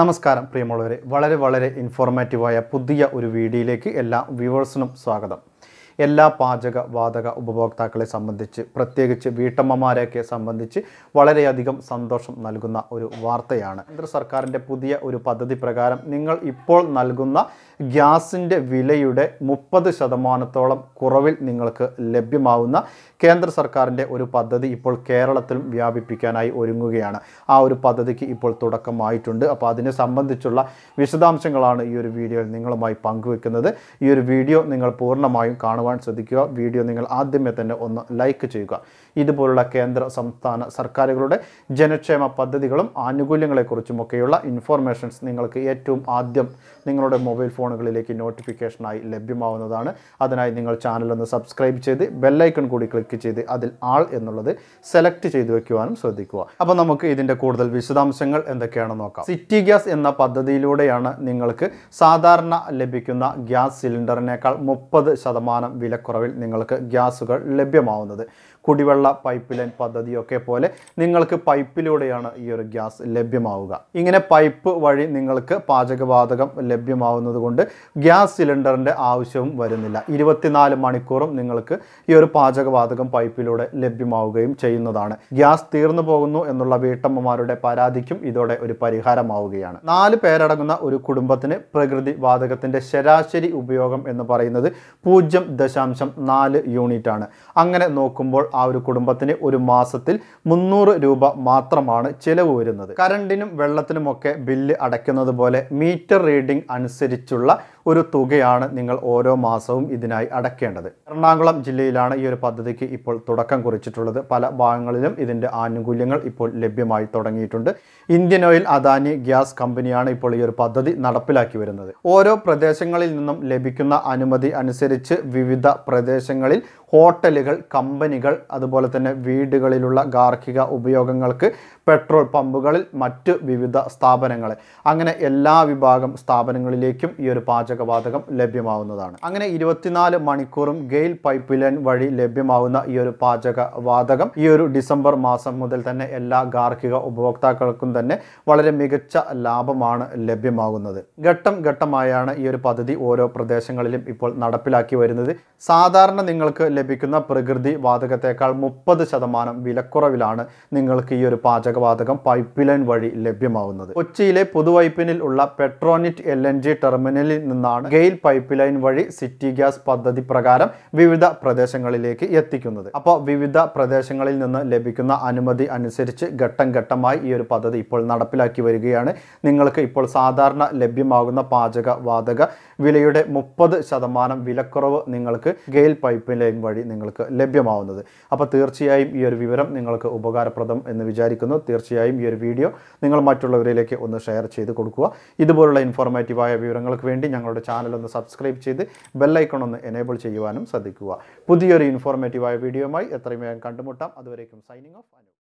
നമസ്കാരം പ്രിയമുള്ളവരെ വളരെ വളരെ ഇൻഫോർമാറ്റീവായ പുതിയ ഒരു വീഡിയോയിലേക്ക് എല്ലാ വ്യൂവേഴ്സിനും സ്വാഗതം എല്ലാ പാചക വാതക ഉപഭോക്താക്കളെ സംബന്ധിച്ച് പ്രത്യേകിച്ച് വീട്ടമ്മമാരെയൊക്കെ സംബന്ധിച്ച് വളരെയധികം സന്തോഷം നൽകുന്ന ഒരു വാർത്തയാണ് കേന്ദ്ര സർക്കാരിൻ്റെ പുതിയ ഒരു പദ്ധതി പ്രകാരം നിങ്ങൾ ഇപ്പോൾ നൽകുന്ന ഗ്യാസിൻ്റെ വിലയുടെ മുപ്പത് ശതമാനത്തോളം കുറവിൽ നിങ്ങൾക്ക് ലഭ്യമാവുന്ന കേന്ദ്ര സർക്കാരിൻ്റെ ഒരു പദ്ധതി ഇപ്പോൾ കേരളത്തിലും വ്യാപിപ്പിക്കാനായി ഒരുങ്ങുകയാണ് ആ ഒരു പദ്ധതിക്ക് ഇപ്പോൾ തുടക്കമായിട്ടുണ്ട് അപ്പോൾ അതിനെ സംബന്ധിച്ചുള്ള വിശദാംശങ്ങളാണ് ഈ ഒരു വീഡിയോയിൽ നിങ്ങളുമായി പങ്കുവെക്കുന്നത് ഈ ഒരു വീഡിയോ നിങ്ങൾ പൂർണ്ണമായും കാണുവാൻ ശ്രദ്ധിക്കുക വീഡിയോ നിങ്ങൾ ആദ്യമേ തന്നെ ഒന്ന് ലൈക്ക് ചെയ്യുക ഇതുപോലുള്ള കേന്ദ്ര സംസ്ഥാന സർക്കാരുകളുടെ ജനക്ഷേമ പദ്ധതികളും ആനുകൂല്യങ്ങളെക്കുറിച്ചുമൊക്കെയുള്ള ഇൻഫോർമേഷൻസ് നിങ്ങൾക്ക് ഏറ്റവും ആദ്യം നിങ്ങളുടെ മൊബൈൽ ഫോൺ ഫോണുകളിലേക്ക് നോട്ടിഫിക്കേഷനായി ലഭ്യമാവുന്നതാണ് അതിനായി നിങ്ങൾ ചാനലൊന്ന് സബ്സ്ക്രൈബ് ചെയ്ത് ബെല്ലൈക്കൺ കൂടി ക്ലിക്ക് ചെയ്ത് അതിൽ ആൾ എന്നുള്ളത് സെലക്ട് ചെയ്ത് വെക്കുവാനും ശ്രദ്ധിക്കുക അപ്പോൾ നമുക്ക് ഇതിൻ്റെ കൂടുതൽ വിശദാംശങ്ങൾ എന്തൊക്കെയാണെന്ന് നോക്കാം സിറ്റി ഗ്യാസ് എന്ന പദ്ധതിയിലൂടെയാണ് നിങ്ങൾക്ക് സാധാരണ ലഭിക്കുന്ന ഗ്യാസ് സിലിണ്ടറിനേക്കാൾ മുപ്പത് ശതമാനം വിലക്കുറവിൽ നിങ്ങൾക്ക് ഗ്യാസുകൾ ലഭ്യമാവുന്നത് കുടിവെള്ള പൈപ്പ് ലൈൻ പദ്ധതിയൊക്കെ പോലെ നിങ്ങൾക്ക് പൈപ്പിലൂടെയാണ് ഈ ഒരു ഗ്യാസ് ലഭ്യമാവുക ഇങ്ങനെ പൈപ്പ് വഴി നിങ്ങൾക്ക് പാചകവാതകം ലഭ്യമാവുന്നത് കൊണ്ട് ഗ്യാസ് സിലിണ്ടറിൻ്റെ ആവശ്യവും വരുന്നില്ല ഇരുപത്തിനാല് മണിക്കൂറും നിങ്ങൾക്ക് ഈ ഒരു പാചകവാതകം പൈപ്പിലൂടെ ലഭ്യമാവുകയും ചെയ്യുന്നതാണ് ഗ്യാസ് തീർന്നു പോകുന്നു എന്നുള്ള വീട്ടമ്മമാരുടെ പരാതിക്കും ഇതോടെ ഒരു പരിഹാരമാവുകയാണ് നാല് പേരടങ്ങുന്ന ഒരു കുടുംബത്തിന് പ്രകൃതി വാതകത്തിൻ്റെ ശരാശരി ഉപയോഗം എന്ന് പറയുന്നത് പൂജ്യം ദശാംശം നാല് യൂണിറ്റാണ് അങ്ങനെ നോക്കുമ്പോൾ ആ ഒരു കുടുംബത്തിന് ഒരു മാസത്തിൽ മുന്നൂറ് രൂപ മാത്രമാണ് ചിലവ് വരുന്നത് കറണ്ടിനും വെള്ളത്തിനുമൊക്കെ ബില്ല് അടയ്ക്കുന്നത് പോലെ മീറ്റർ റീഡിംഗ് അനുസരിച്ചുള്ള തരത്തിലുള്ള ഒരു തുകയാണ് നിങ്ങൾ ഓരോ മാസവും ഇതിനായി അടയ്ക്കേണ്ടത് എറണാകുളം ജില്ലയിലാണ് ഈ ഒരു പദ്ധതിക്ക് ഇപ്പോൾ തുടക്കം കുറിച്ചിട്ടുള്ളത് പല ഭാഗങ്ങളിലും ഇതിൻ്റെ ആനുകൂല്യങ്ങൾ ഇപ്പോൾ ലഭ്യമായി തുടങ്ങിയിട്ടുണ്ട് ഇന്ത്യൻ ഓയിൽ അദാനി ഗ്യാസ് കമ്പനിയാണ് ഇപ്പോൾ ഈ ഒരു പദ്ധതി നടപ്പിലാക്കി വരുന്നത് ഓരോ പ്രദേശങ്ങളിൽ നിന്നും ലഭിക്കുന്ന അനുമതി അനുസരിച്ച് വിവിധ പ്രദേശങ്ങളിൽ ഹോട്ടലുകൾ കമ്പനികൾ അതുപോലെ തന്നെ വീടുകളിലുള്ള ഗാർഹിക ഉപയോഗങ്ങൾക്ക് പെട്രോൾ പമ്പുകളിൽ മറ്റ് വിവിധ സ്ഥാപനങ്ങൾ അങ്ങനെ എല്ലാ വിഭാഗം സ്ഥാപനങ്ങളിലേക്കും ഈ ഒരു പാചകവാതകം ലഭ്യമാവുന്നതാണ് അങ്ങനെ ഇരുപത്തിനാല് മണിക്കൂറും ഗെയിൽ പൈപ്പ് ലൈൻ വഴി ലഭ്യമാവുന്ന ഈ ഒരു പാചകവാതകം ഈ ഒരു ഡിസംബർ മാസം മുതൽ തന്നെ എല്ലാ ഗാർഹിക ഉപഭോക്താക്കൾക്കും തന്നെ വളരെ മികച്ച ലാഭമാണ് ലഭ്യമാകുന്നത് ഘട്ടം ഘട്ടമായാണ് ഈ ഒരു പദ്ധതി ഓരോ പ്രദേശങ്ങളിലും ഇപ്പോൾ നടപ്പിലാക്കി വരുന്നത് സാധാരണ നിങ്ങൾക്ക് ലഭിക്കുന്ന പ്രകൃതി വാതകത്തേക്കാൾ മുപ്പത് ശതമാനം വിലക്കുറവിലാണ് നിങ്ങൾക്ക് ഈ ഒരു പാചകവാതകം പൈപ്പ് ലൈൻ വഴി ലഭ്യമാവുന്നത് കൊച്ചിയിലെ പുതുവൈപ്പിനിൽ ഉള്ള പെട്രോണിറ്റ് എൽ എൻ ജി ടെർമിനലിൽ നിന്നാണ് ഗെയിൽ പൈപ്പ് ലൈൻ വഴി സിറ്റി ഗ്യാസ് പദ്ധതി പ്രകാരം വിവിധ പ്രദേശങ്ങളിലേക്ക് എത്തിക്കുന്നത് അപ്പോൾ വിവിധ പ്രദേശങ്ങളിൽ നിന്ന് ലഭിക്കുന്ന അനുമതി അനുസരിച്ച് ഘട്ടം ഘട്ടമായി ഈ ഒരു പദ്ധതി ഇപ്പോൾ നടപ്പിലാക്കി വരികയാണ് നിങ്ങൾക്ക് ഇപ്പോൾ സാധാരണ ലഭ്യമാകുന്ന പാചക വാതക വിലയുടെ മുപ്പത് ശതമാനം വിലക്കുറവ് നിങ്ങൾക്ക് ഗെയിൽ പൈപ്പ് ലൈൻ വഴി വഴി നിങ്ങൾക്ക് ലഭ്യമാവുന്നത് അപ്പോൾ തീർച്ചയായും ഈ ഒരു വിവരം നിങ്ങൾക്ക് ഉപകാരപ്രദം എന്ന് വിചാരിക്കുന്നു തീർച്ചയായും ഈ ഒരു വീഡിയോ നിങ്ങൾ മറ്റുള്ളവരിലേക്ക് ഒന്ന് ഷെയർ ചെയ്ത് കൊടുക്കുക ഇതുപോലുള്ള ഇൻഫോർമേറ്റീവായ വിവരങ്ങൾക്ക് വേണ്ടി ഞങ്ങളുടെ ചാനൽ ഒന്ന് സബ്സ്ക്രൈബ് ചെയ്ത് ബെല്ലൈക്കൺ ഒന്ന് എനേബിൾ ചെയ്യുവാനും ശ്രദ്ധിക്കുക പുതിയൊരു ഇൻഫോർമേറ്റീവായ വീഡിയോയുമായി എത്രയും വേഗം കണ്ടുമുട്ടാം അതുവരേക്കും സൈനിങ് ഓഫ്